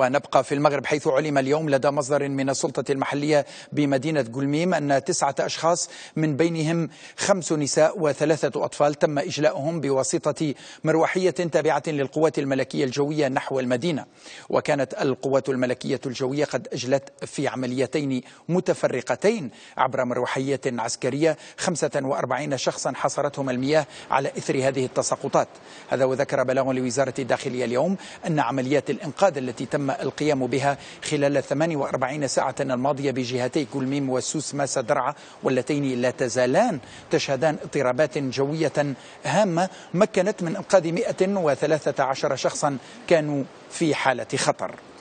ونبقى في المغرب حيث علم اليوم لدى مصدر من السلطة المحلية بمدينة قلميم أن تسعة أشخاص من بينهم خمس نساء وثلاثة أطفال تم إجلاؤهم بواسطة مروحية تابعة للقوات الملكية الجوية نحو المدينة وكانت القوات الملكية الجوية قد أجلت في عمليتين متفرقتين عبر مروحية عسكرية 45 شخصا حصرتهم المياه على إثر هذه التساقطات هذا وذكر بلاغ لوزارة الداخلية اليوم أن عمليات الإنقاذ التي تم تم القيام بها خلال 48 ساعة الماضية بجهتي كلميم وسوس ماسا درعا واللتين لا تزالان تشهدان اضطرابات جوية هامة مكنت من إنقاذ 113 شخصا كانوا في حالة خطر